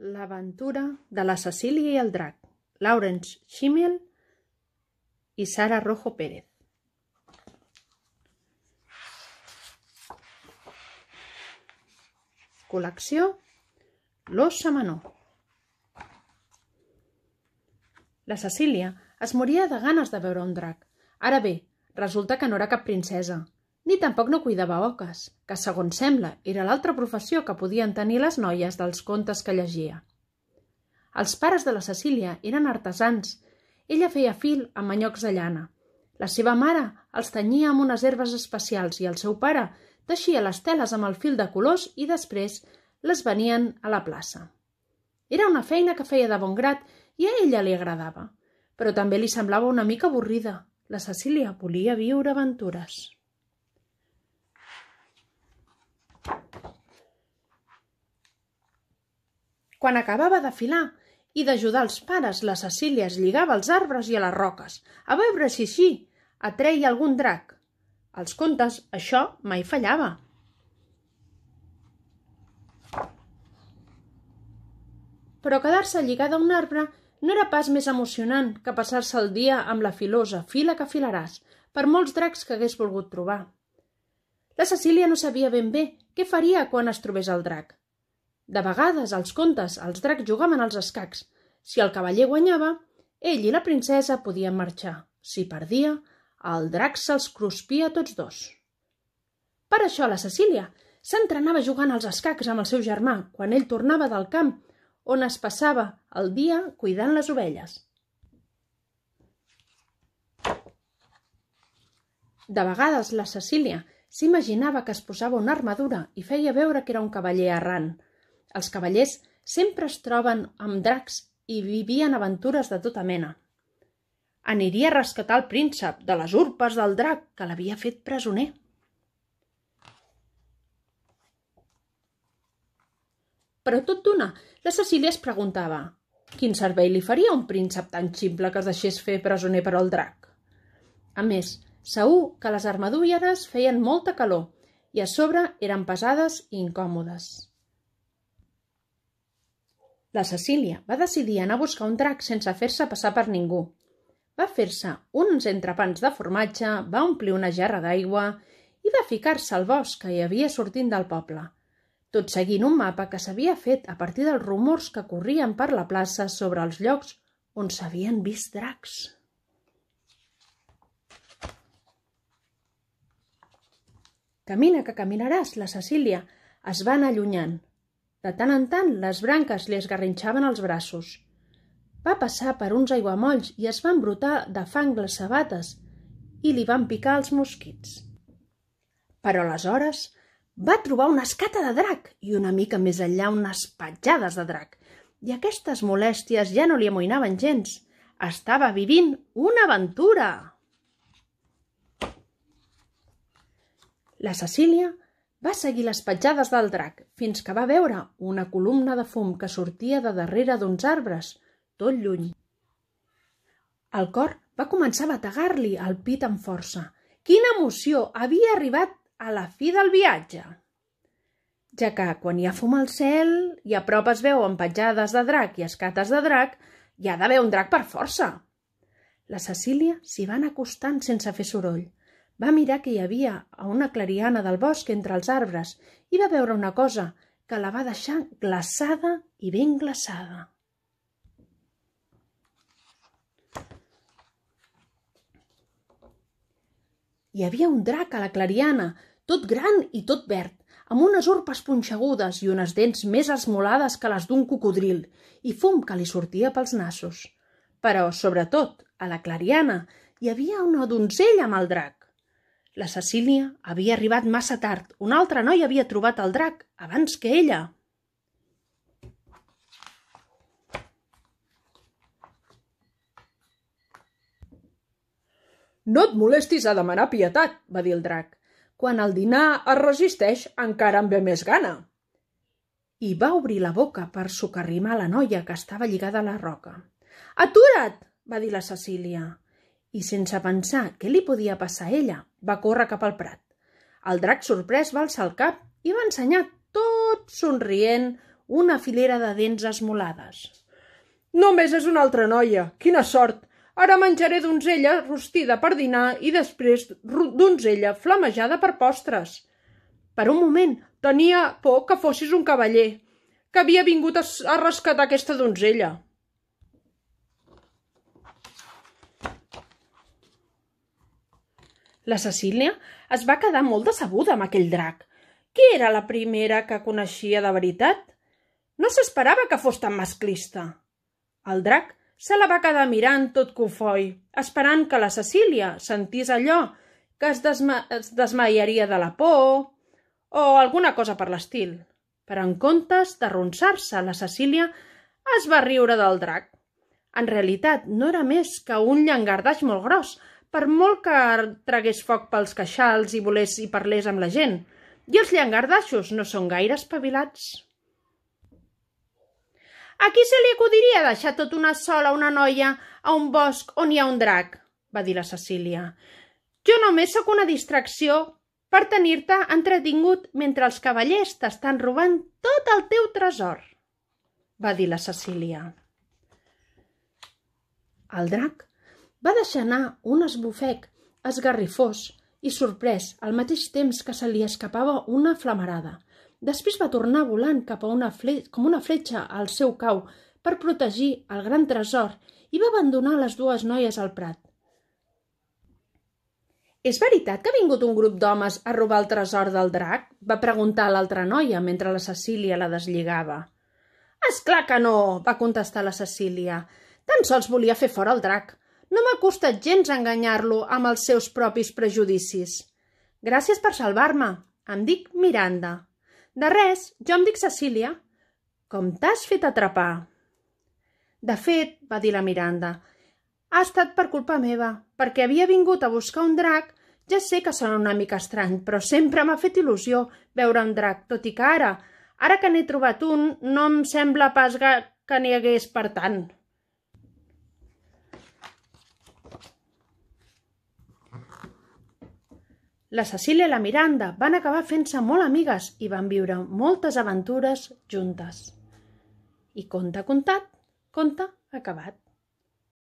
L'aventura de la Cecília i el drac, Lawrence Schimmel i Sara Rojo Pérez. Col·lecció L'os Samanó. La Cecília es moria de ganes de veure un drac. Ara bé, resulta que no era cap princesa, ni tampoc no cuidava oques, que segons sembla era l'altra professió que podien tenir les noies dels contes que llegia. Els pares de la Cecília eren artesans. Ella feia fil amb manyocs de llana. La seva mare els tenyia amb unes herbes especials i el seu pare teixia les teles amb el fil de colors i després les venien a la plaça. Era una feina que feia de bon grat i a ella li agradava, però també li semblava una mica avorrida. La Cecília volia viure aventures. Quan acabava de filar i d'ajudar els pares, la Cecília es lligava als arbres i a les roques, a veure si així atreia algun drac. Als contes, això mai fallava. Però quedar-se lligada a un arbre no era pas més emocionant que passar-se el dia amb la filosa fila que filaràs, per molts dracs que hagués volgut trobar. La Cecília no sabia ben bé què faria quan es trobés el drac, de vegades, als contes, els dracs jugaven als escacs. Si el cavaller guanyava, ell i la princesa podien marxar. Si perdia, el drac se'ls cruspia a tots dos. Per això la Cecília s'entrenava jugant als escacs amb el seu germà quan ell tornava del camp, on es passava el dia cuidant les ovelles. De vegades la Cecília s'imaginava que es posava una armadura i feia veure que era un cavaller errant – els cavallers sempre es troben amb dracs i vivien aventures de tota mena. Aniria a rescatar el príncep de les urpes del drac que l'havia fet presoner. Però tot d'una, la Cecília es preguntava quin servei li faria un príncep tan ximple que es deixés fer presoner per al drac. A més, segur que les armadures feien molta calor i a sobre eren pesades i incòmodes. La Cecília va decidir anar a buscar un drac sense fer-se passar per ningú. Va fer-se uns entrepans de formatge, va omplir una gerra d'aigua i va ficar-se al bosc que hi havia sortint del poble, tot seguint un mapa que s'havia fet a partir dels rumors que corrien per la plaça sobre els llocs on s'havien vist dracs. Camina que caminaràs, la Cecília es va anar allunyant. De tant en tant, les branques li esgarrinxaven els braços. Va passar per uns aiguamolls i es van brotar de fang les sabates i li van picar els mosquits. Però aleshores va trobar una escata de drac i una mica més enllà unes petjades de drac. I aquestes molèsties ja no li amoïnaven gens. Estava vivint una aventura! La Cecília va seguir les petjades del drac fins que va veure una columna de fum que sortia de darrere d'uns arbres, tot lluny. El cor va començar a bategar-li el pit amb força. Quina emoció! Havia arribat a la fi del viatge! Ja que quan hi ha fum al cel i a prop es veuen petjades de drac i escates de drac, hi ha d'haver un drac per força. La Cecília s'hi va anar acostant sense fer soroll. Va mirar que hi havia a una clariana del bosc entre els arbres i va veure una cosa que la va deixar glaçada i ben glaçada. Hi havia un drac a la clariana, tot gran i tot verd, amb unes urpes punxegudes i unes dents més esmolades que les d'un cocodril i fum que li sortia pels nassos. Però, sobretot, a la clariana hi havia una donzella amb el drac. La Cecília havia arribat massa tard. Una altra noia havia trobat el drac abans que ella. No et molestis a demanar pietat, va dir el drac. Quan el dinar es resisteix, encara em ve més gana. I va obrir la boca per socarrimar la noia que estava lligada a la roca. Atura't, va dir la Cecília i sense pensar què li podia passar a ella, va córrer cap al prat. El drac sorprès va alçar el cap i va ensenyar tot somrient una filera de dents esmolades. Només és una altra noia, quina sort! Ara menjaré donzella rostida per dinar i després donzella flamejada per postres. Per un moment tenia por que fossis un cavaller, que havia vingut a rescatar aquesta donzella. La Cecília es va quedar molt decebuda amb aquell drac. Qui era la primera que coneixia de veritat? No s'esperava que fos tan masclista. El drac se la va quedar mirant tot cofoi, esperant que la Cecília sentís allò que es, desma es desmaiaria de la por o alguna cosa per l'estil. Però en comptes d'arronsar-se, la Cecília es va riure del drac. En realitat, no era més que un llangardaix molt gros, per molt que tragués foc pels queixals i volés i parlés amb la gent. I els llangardaixos no són gaire espavilats. A qui se li acudiria deixar tot una sola una noia a un bosc on hi ha un drac? va dir la Cecília. Jo només sóc una distracció per tenir-te entretingut mentre els cavallers t'estan robant tot el teu tresor, va dir la Cecília. El drac va deixar anar un esbufec esgarrifós i sorprès al mateix temps que se li escapava una flamarada. Després va tornar volant cap a una fle com una fletxa al seu cau per protegir el gran tresor i va abandonar les dues noies al prat. És veritat que ha vingut un grup d'homes a robar el tresor del drac? va preguntar l'altra noia mentre la Cecília la deslligava. És clar que no, va contestar la Cecília. Tan sols volia fer fora el drac. No m'ha costat gens enganyar-lo amb els seus propis prejudicis. Gràcies per salvar-me. Em dic Miranda. De res, jo em dic Cecília. Com t'has fet atrapar? De fet, va dir la Miranda, ha estat per culpa meva, perquè havia vingut a buscar un drac ja sé que sona una mica estrany, però sempre m'ha fet il·lusió veure un drac, tot i que ara, ara que n'he trobat un, no em sembla pas que n'hi hagués per tant. La Cecília i la Miranda van acabar fent-se molt amigues i van viure moltes aventures juntes. I conte contat, conte acabat.